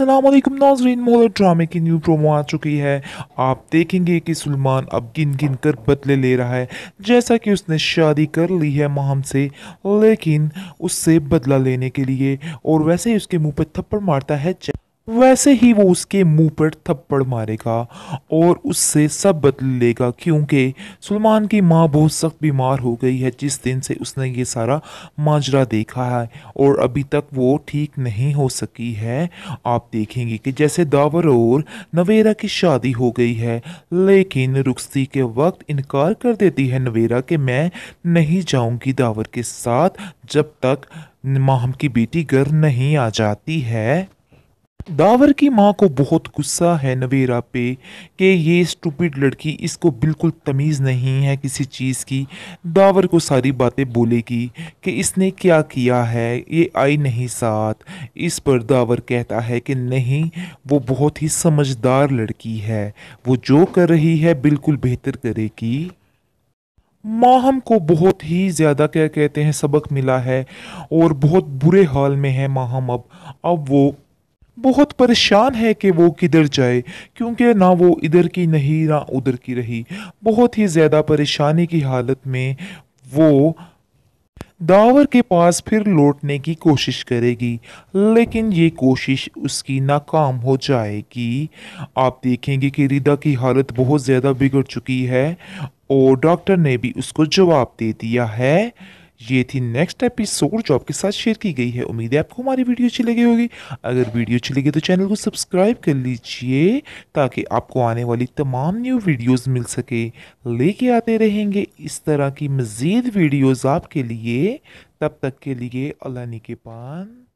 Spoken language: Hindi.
अलैकुम नाजरीन मोलर ड्रामे की न्यू प्रोमो आ चुकी है आप देखेंगे कि सलमान अब गिन गिन कर बदले ले रहा है जैसा कि उसने शादी कर ली है माहम से लेकिन उससे बदला लेने के लिए और वैसे ही उसके मुंह पर थप्पड़ मारता है वैसे ही वो उसके मुंह पर थप्पड़ मारेगा और उससे सब बदल लेगा क्योंकि सलमान की माँ बहुत सख्त बीमार हो गई है जिस दिन से उसने ये सारा माजरा देखा है और अभी तक वो ठीक नहीं हो सकी है आप देखेंगे कि जैसे दावर और नवेरा की शादी हो गई है लेकिन रुखसी के वक्त इनकार कर देती है नवेरा कि मैं नहीं जाऊँगी दावर के साथ जब तक माहम की बेटी घर नहीं आ जाती है दावर की माँ को बहुत गुस्सा है नवेरा पे कि ये स्टूपिड लड़की इसको बिल्कुल तमीज़ नहीं है किसी चीज़ की दावर को सारी बातें बोलेगी कि इसने क्या किया है ये आई नहीं साथ इस पर दावर कहता है कि नहीं वो बहुत ही समझदार लड़की है वो जो कर रही है बिल्कुल बेहतर करेगी माहम को बहुत ही ज़्यादा क्या कहते हैं सबक मिला है और बहुत बुरे हाल में है माहम अब अब वो बहुत परेशान है कि वो किधर जाए क्योंकि ना वो इधर की नहीं ना उधर की रही बहुत ही ज़्यादा परेशानी की हालत में वो दावर के पास फिर लौटने की कोशिश करेगी लेकिन ये कोशिश उसकी नाकाम हो जाएगी आप देखेंगे कि रिदा की हालत बहुत ज़्यादा बिगड़ चुकी है और डॉक्टर ने भी उसको जवाब दे दिया है ये थी नेक्स्ट एपिसोड जो आपके साथ शेयर की गई है उम्मीद है आपको हमारी वीडियो अच्छी लगी होगी अगर वीडियो अच्छी लगी तो चैनल को सब्सक्राइब कर लीजिए ताकि आपको आने वाली तमाम न्यू वीडियोज़ मिल सके लेके आते रहेंगे इस तरह की मज़ीद वीडियोज़ आपके लिए तब तक के लिए अल्लाह ने के पान